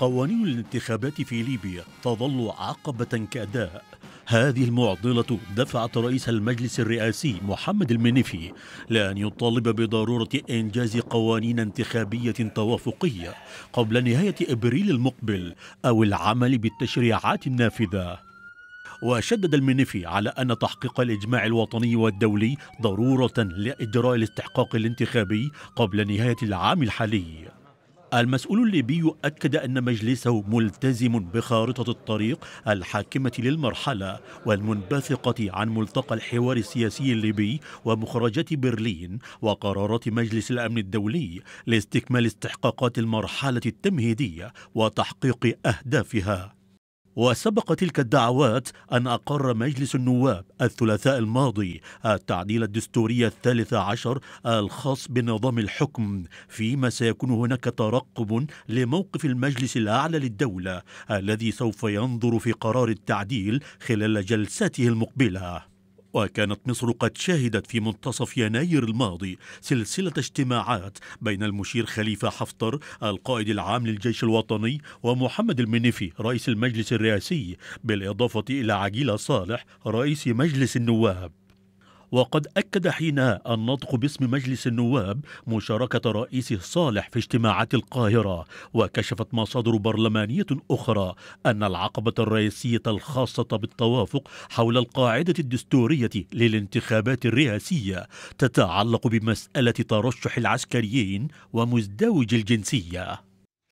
قوانين الانتخابات في ليبيا تظل عقبة كأداء هذه المعضلة دفعت رئيس المجلس الرئاسي محمد المنفي لأن يطالب بضرورة إنجاز قوانين انتخابية توافقية قبل نهاية إبريل المقبل أو العمل بالتشريعات النافذة وشدد المنفي على أن تحقيق الإجماع الوطني والدولي ضرورة لإجراء الاستحقاق الانتخابي قبل نهاية العام الحالي المسؤول الليبي أكد أن مجلسه ملتزم بخارطة الطريق الحاكمة للمرحلة والمنبثقة عن ملتقى الحوار السياسي الليبي ومخرجات برلين وقرارات مجلس الأمن الدولي لاستكمال استحقاقات المرحلة التمهيدية وتحقيق أهدافها وسبق تلك الدعوات أن أقر مجلس النواب الثلاثاء الماضي التعديل الدستوري الثالث عشر الخاص بنظام الحكم فيما سيكون هناك ترقب لموقف المجلس الأعلى للدولة الذي سوف ينظر في قرار التعديل خلال جلسته المقبله وكانت مصر قد شهدت في منتصف يناير الماضي سلسلة اجتماعات بين المشير خليفة حفتر القائد العام للجيش الوطني ومحمد المنفي رئيس المجلس الرئاسي بالإضافة إلى عجيلة صالح رئيس مجلس النواب وقد أكد حينها النطق باسم مجلس النواب مشاركة رئيسه صالح في اجتماعات القاهرة وكشفت مصادر برلمانية أخرى أن العقبة الرئيسية الخاصة بالتوافق حول القاعدة الدستورية للانتخابات الرئاسية تتعلق بمسألة ترشح العسكريين ومزدوج الجنسية